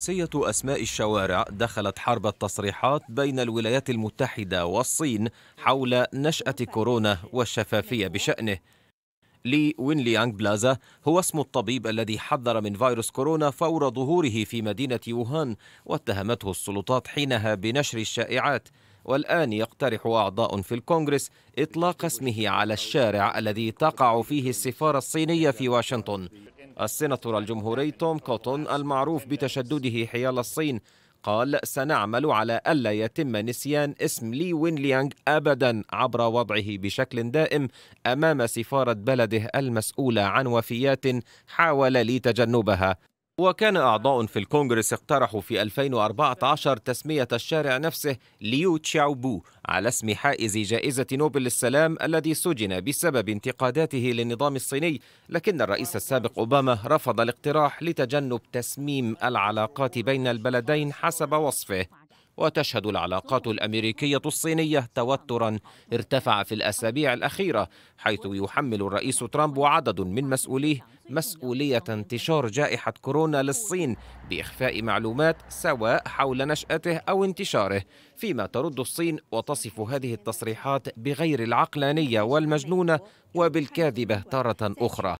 سية أسماء الشوارع دخلت حرب التصريحات بين الولايات المتحدة والصين حول نشأة كورونا والشفافية بشأنه لي وينليانغ بلازا هو اسم الطبيب الذي حذر من فيروس كورونا فور ظهوره في مدينة ووهان واتهمته السلطات حينها بنشر الشائعات والآن يقترح أعضاء في الكونغرس إطلاق اسمه على الشارع الذي تقع فيه السفارة الصينية في واشنطن السيناتور الجمهوري توم كوتون المعروف بتشدده حيال الصين قال سنعمل على ألا يتم نسيان اسم لي وين ليانغ أبدا عبر وضعه بشكل دائم أمام سفارة بلده المسؤولة عن وفيات حاول لي تجنبها وكان أعضاء في الكونغرس اقترحوا في 2014 تسمية الشارع نفسه ليو تشاوبو على اسم حائز جائزة نوبل للسلام الذي سجن بسبب انتقاداته للنظام الصيني لكن الرئيس السابق أوباما رفض الاقتراح لتجنب تسميم العلاقات بين البلدين حسب وصفه وتشهد العلاقات الأمريكية الصينية توترا ارتفع في الأسابيع الأخيرة حيث يحمل الرئيس ترامب وعدد من مسؤوليه مسؤولية انتشار جائحة كورونا للصين بإخفاء معلومات سواء حول نشأته أو انتشاره فيما ترد الصين وتصف هذه التصريحات بغير العقلانية والمجنونة وبالكاذبة تارة أخرى